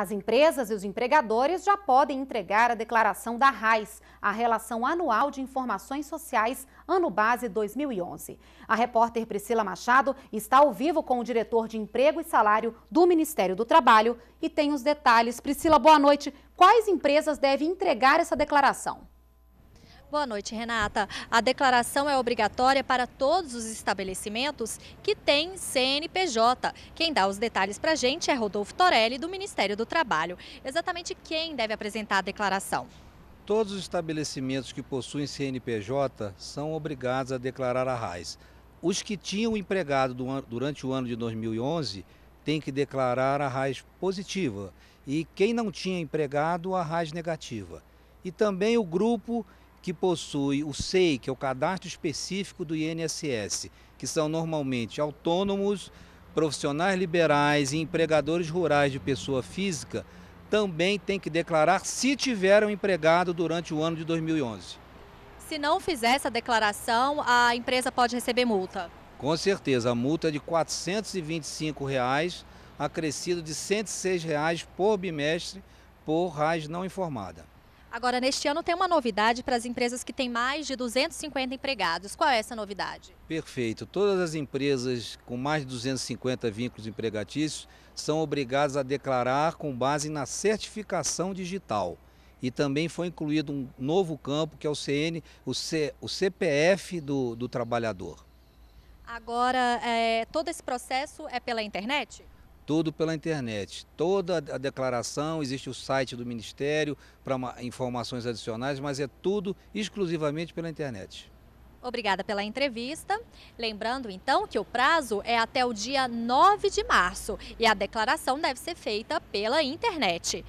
As empresas e os empregadores já podem entregar a declaração da RAIS, a Relação Anual de Informações Sociais, ano base 2011. A repórter Priscila Machado está ao vivo com o diretor de Emprego e Salário do Ministério do Trabalho e tem os detalhes. Priscila, boa noite. Quais empresas devem entregar essa declaração? Boa noite, Renata. A declaração é obrigatória para todos os estabelecimentos que têm CNPJ. Quem dá os detalhes para a gente é Rodolfo Torelli, do Ministério do Trabalho. Exatamente quem deve apresentar a declaração? Todos os estabelecimentos que possuem CNPJ são obrigados a declarar a RAIS. Os que tinham empregado durante o ano de 2011 têm que declarar a RAIS positiva e quem não tinha empregado, a RAIS negativa. E também o grupo que possui o SEI, que é o cadastro específico do INSS, que são normalmente autônomos, profissionais liberais e empregadores rurais de pessoa física, também tem que declarar se tiveram empregado durante o ano de 2011. Se não fizer essa declaração, a empresa pode receber multa? Com certeza, a multa é de R$ 425,00, reais, acrescido de R$ 106,00 reais por bimestre por RAIS não informada. Agora, neste ano tem uma novidade para as empresas que têm mais de 250 empregados. Qual é essa novidade? Perfeito. Todas as empresas com mais de 250 vínculos empregatícios são obrigadas a declarar com base na certificação digital. E também foi incluído um novo campo que é o CN, o, C, o CPF do, do trabalhador. Agora, é, todo esse processo é pela internet? tudo pela internet. Toda a declaração, existe o site do Ministério para informações adicionais, mas é tudo exclusivamente pela internet. Obrigada pela entrevista. Lembrando, então, que o prazo é até o dia 9 de março e a declaração deve ser feita pela internet.